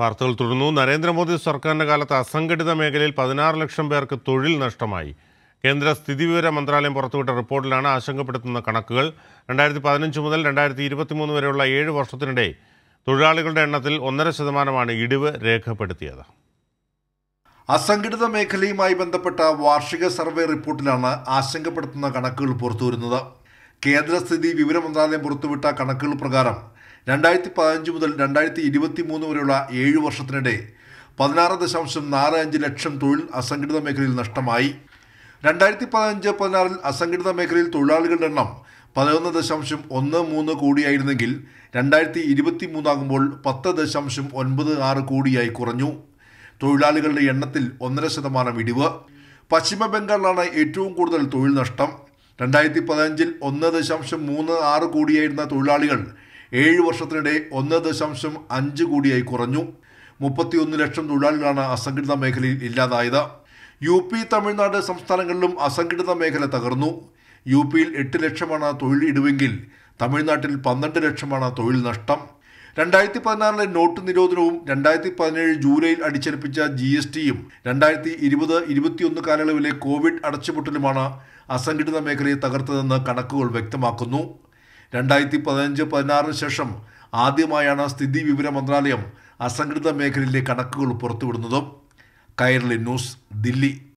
വാർത്തകൾ തുടർന്നു നരേന്ദ്രമോദി സർക്കാരിൻ്റെ കാലത്ത് അസംഘടിത മേഖലയിൽ പതിനാറ് ലക്ഷം പേർക്ക് തൊഴിൽ നഷ്ടമായി കേന്ദ്ര സ്ഥിതിവിവര മന്ത്രാലയം പുറത്തുവിട്ട റിപ്പോർട്ടിലാണ് ആശങ്കപ്പെടുത്തുന്ന കണക്കുകൾ രണ്ടായിരത്തി പതിനഞ്ച് മുതൽ രണ്ടായിരത്തി ഇരുപത്തി മൂന്ന് വരെയുള്ള ഏഴ് വർഷത്തിനിടെ തൊഴിലാളികളുടെ എണ്ണത്തിൽ ഒന്നര ശതമാനമാണ് ഇടിവ് രേഖപ്പെടുത്തിയത് അസംഘടിത മേഖലയുമായി ബന്ധപ്പെട്ട വാർഷിക സർവേ റിപ്പോർട്ടിലാണ് ആശങ്കപ്പെടുത്തുന്ന കണക്കുകൾ പുറത്തുവരുന്നത് കേന്ദ്ര സ്ഥിതി വിവര മന്ത്രാലയം പുറത്തുവിട്ട കണക്കുകൾ പ്രകാരം രണ്ടായിരത്തി പതിനഞ്ച് മുതൽ രണ്ടായിരത്തി ഇരുപത്തി മൂന്ന് വരെയുള്ള ഏഴ് വർഷത്തിനിടെ പതിനാറ് ദശാംശം നാല് അഞ്ച് ലക്ഷം തൊഴിൽ അസംഘടിത മേഖലയിൽ നഷ്ടമായി രണ്ടായിരത്തി പതിനഞ്ച് പതിനാറിൽ അസംഘടിത മേഖലയിൽ തൊഴിലാളികളുടെ എണ്ണം പതിനൊന്ന് ദശാംശം ഒന്ന് മൂന്ന് കോടിയായിരുന്നെങ്കിൽ രണ്ടായിരത്തി ഇരുപത്തി മൂന്നാകുമ്പോൾ പത്ത് ദശാംശം ഒൻപത് ആറ് കോടിയായി കുറഞ്ഞു തൊഴിലാളികളുടെ എണ്ണത്തിൽ ഒന്നര ശതമാനം ഇടിവ് പശ്ചിമ ബംഗാളിലാണ് ഏറ്റവും കൂടുതൽ തൊഴിൽ നഷ്ടം രണ്ടായിരത്തി പതിനഞ്ചിൽ ഒന്ന് ദശാംശം മൂന്ന് ആറ് കോടിയായിരുന്ന തൊഴിലാളികൾ ഏഴ് വർഷത്തിനിടെ ഒന്ന് ദശാംശം അഞ്ച് കോടിയായി കുറഞ്ഞു മുപ്പത്തിയൊന്ന് ലക്ഷം തൊഴിലാളികളാണ് അസംഘടിത മേഖലയിൽ ഇല്ലാതായത് യു പി തമിഴ്നാട് സംസ്ഥാനങ്ങളിലും അസംഘടിത മേഖല തകർന്നു യു പിയിൽ എട്ട് ലക്ഷമാണ് തൊഴിൽ ഇടിവെങ്കിൽ തമിഴ്നാട്ടിൽ പന്ത്രണ്ട് ലക്ഷമാണ് തൊഴിൽ നഷ്ടം രണ്ടായിരത്തി പതിനാറിലെ നോട്ട് നിരോധനവും രണ്ടായിരത്തി പതിനേഴ് ജൂലൈയിൽ അടിച്ചേൽപ്പിച്ച ജി എസ് ടിയും രണ്ടായിരത്തി ഇരുപത് ഇരുപത്തിയൊന്ന് കാലയളവിലെ കോവിഡ് അടച്ചുപൊട്ടലുമാണ് അസംഘടിത മേഖലയെ തകർത്തതെന്ന് കണക്കുകൾ വ്യക്തമാക്കുന്നു രണ്ടായിരത്തി പതിനഞ്ച് പതിനാറിന് ശേഷം ആദ്യമായാണ് സ്ഥിതി വിവര മന്ത്രാലയം അസംഘടിത മേഖലയിലെ കണക്കുകൾ പുറത്തുവിടുന്നതും കൈരളി ന്യൂസ് ദില്ലി